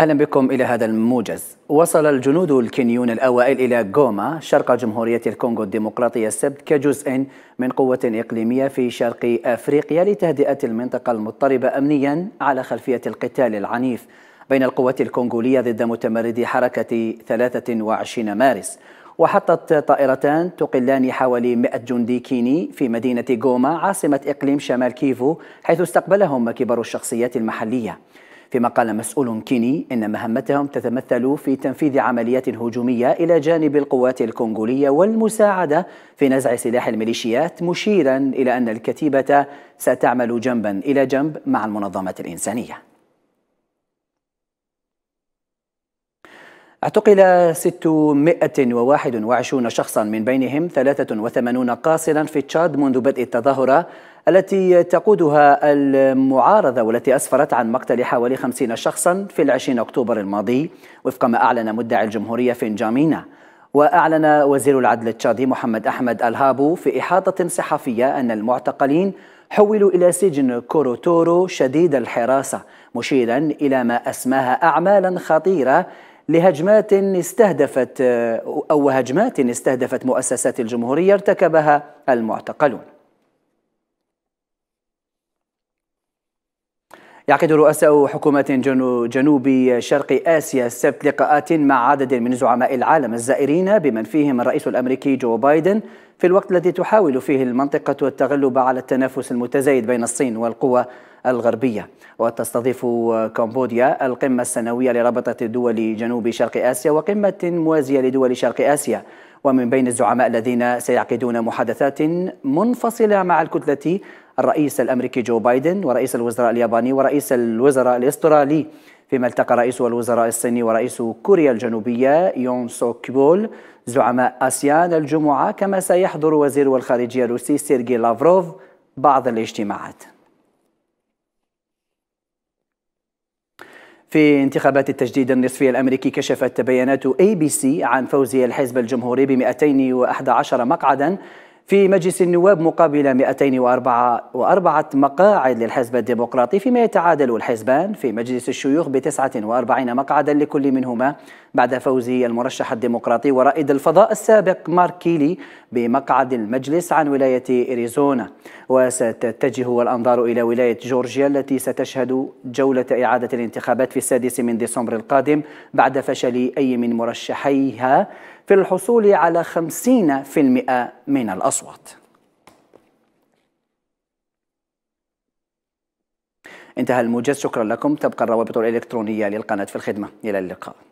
أهلا بكم إلى هذا الموجز وصل الجنود الكينيون الأوائل إلى غوما شرق جمهورية الكونغو الديمقراطية السبت كجزء من قوة إقليمية في شرق أفريقيا لتهدئة المنطقة المضطربة أمنيا على خلفية القتال العنيف بين القوات الكونغولية ضد متمردي حركة 23 مارس وحطت طائرتان تقلان حوالي 100 جندي كيني في مدينة غوما عاصمة إقليم شمال كيفو حيث استقبلهم كبار الشخصيات المحلية فيما قال مسؤول كيني إن مهمتهم تتمثل في تنفيذ عمليات هجومية إلى جانب القوات الكونغولية والمساعدة في نزع سلاح الميليشيات مشيرا إلى أن الكتيبة ستعمل جنبا إلى جنب مع المنظمات الإنسانية اعتقل 621 شخصا من بينهم 83 قاصرا في تشاد منذ بدء التظاهرة التي تقودها المعارضة والتي أسفرت عن مقتل حوالي 50 شخصا في العشرين أكتوبر الماضي وفق ما أعلن مدعي الجمهورية في نجامينا وأعلن وزير العدل التشادي محمد أحمد الهابو في إحاطة صحفية أن المعتقلين حولوا إلى سجن كوروتورو شديد الحراسة مشيرا إلى ما أسماها أعمالا خطيرة لهجمات استهدفت أو هجمات استهدفت مؤسسات الجمهورية ارتكبها المعتقلون يعقد رؤساء حكومات جنوب شرق آسيا السبت لقاءات مع عدد من زعماء العالم الزائرين بمن فيهم الرئيس الأمريكي جو بايدن في الوقت الذي تحاول فيه المنطقة التغلب على التنافس المتزايد بين الصين والقوى الغربية وتستضيف كمبوديا القمة السنوية لرابطة دول جنوب شرق آسيا وقمة موازية لدول شرق آسيا ومن بين الزعماء الذين سيعقدون محادثات منفصلة مع الكتلة الرئيس الأمريكي جو بايدن ورئيس الوزراء الياباني ورئيس الوزراء الأسترالي فيما التقى رئيس الوزراء الصيني ورئيس كوريا الجنوبية يون سوك بول زعماء آسيان الجمعة كما سيحضر وزير الخارجية الروسي سيرجي لافروف بعض الاجتماعات في انتخابات التجديد النصفي الأمريكي كشفت بيانات ABC عن فوز الحزب الجمهوري ب 211 مقعدا في مجلس النواب مقابل 204 مقاعد للحزب الديمقراطي فيما يتعادل الحزبان في مجلس الشيوخ ب 49 مقعدا لكل منهما بعد فوز المرشح الديمقراطي ورائد الفضاء السابق مارك كيلي بمقعد المجلس عن ولاية إريزونا وستتجه الأنظار إلى ولاية جورجيا التي ستشهد جولة إعادة الانتخابات في السادس من ديسمبر القادم بعد فشل أي من مرشحيها في الحصول على 50% من الأصوات انتهى الموجز شكرا لكم تبقى الروابط الإلكترونية للقناة في الخدمة إلى اللقاء